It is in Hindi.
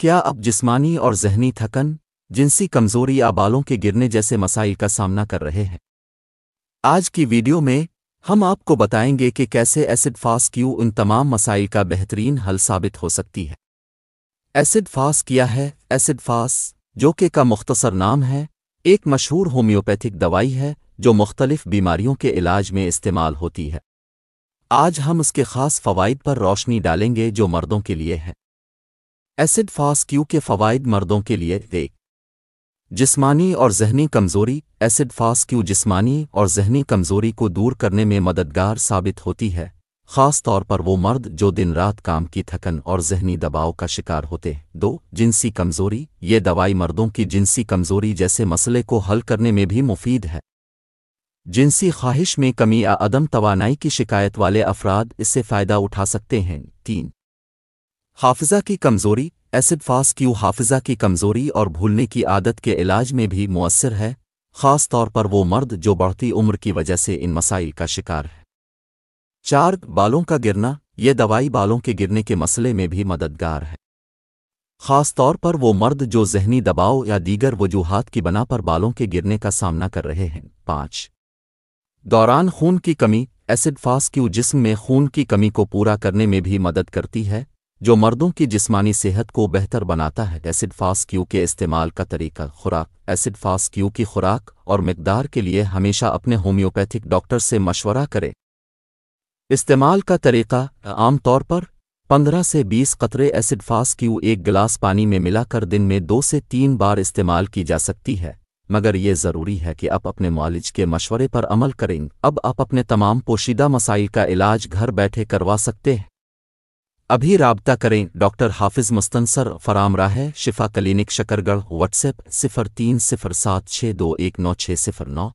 क्या आप जिस्मानी और जहनी थकन जिनसी कमजोरी या बालों के गिरने जैसे मसाइल का सामना कर रहे हैं आज की वीडियो में हम आपको बताएंगे कि कैसे एसिड फास क्यू उन तमाम मसाइल का बेहतरीन हल साबित हो सकती है एसिड फास किया है एसिड फास जो के का मुख्तसर नाम है एक मशहूर होम्योपैथिक दवाई है जो मुख्तलिफ बीमारियों के इलाज में इस्तेमाल होती है आज हम उसके ख़ास फ़वाद पर रोशनी डालेंगे जो मर्दों के लिए हैं एसिड फास्क्यू के फवायद मर्दों के लिए देख जिस्मानी और जहनी कमज़ोरी एसिड क्यू जिस्मानी और जहनी कमज़ोरी को दूर करने में मददगार साबित होती है ख़ास तौर पर वो मर्द जो दिन रात काम की थकन और जहनी दबाव का शिकार होते हैं दो जिनसी कमज़ोरी ये दवाई मर्दों की जिनसी कमज़ोरी जैसे मसले को हल करने में भी मुफीद है जिनसी ख्वाहिश में कमी या अदम तोानाई की शिकायत वाले अफराद इससे फ़ायदा उठा सकते हैं तीन हाफिज़ा की कमज़ोरी एसिड फास क्यू हाफिज़ा की कमज़ोरी और भूलने की आदत के इलाज में भी मुअसर है ख़ास तौर पर वो मर्द जो बढ़ती उम्र की वजह से इन मसाइल का शिकार है चार बालों का गिरना ये दवाई बालों के गिरने के मसले में भी मददगार है ख़ास तौर पर वो मर्द जो जहनी दबाव या दीगर वजूहत की बना पर बालों के गिरने का सामना कर रहे हैं पांच दौरान खून की कमी एसिड फास क्यू जिस्म में खून की कमी को पूरा करने में भी मदद करती है जो मर्दों की जिस्मानी सेहत को बेहतर बनाता है एसिड फास क्यू के इस्तेमाल का तरीका खुराक एसिड फास क्यू की खुराक और मकदार के लिए हमेशा अपने होम्योपैथिक डॉक्टर से मशवरा करें इस्तेमाल का तरीका आमतौर पर 15 से 20 कतरे एसिड फास क्यू एक गिलास पानी में मिलाकर दिन में दो से तीन बार इस्तेमाल की जा सकती है मगर ये ज़रूरी है कि आप अपने मालिज के मशवरे पर अमल करें अब आप अपने तमाम पोशीदा मसाइल का इलाज घर बैठे करवा सकते हैं अभी रबता करें डॉक्टर हाफिज मुस्तनसर फरामरा है शिफा क्लिनिक शकरगढ़ व्हाट्सएप सिफर तीन सिफर सात छः दो एक नौ छः सिफर नौ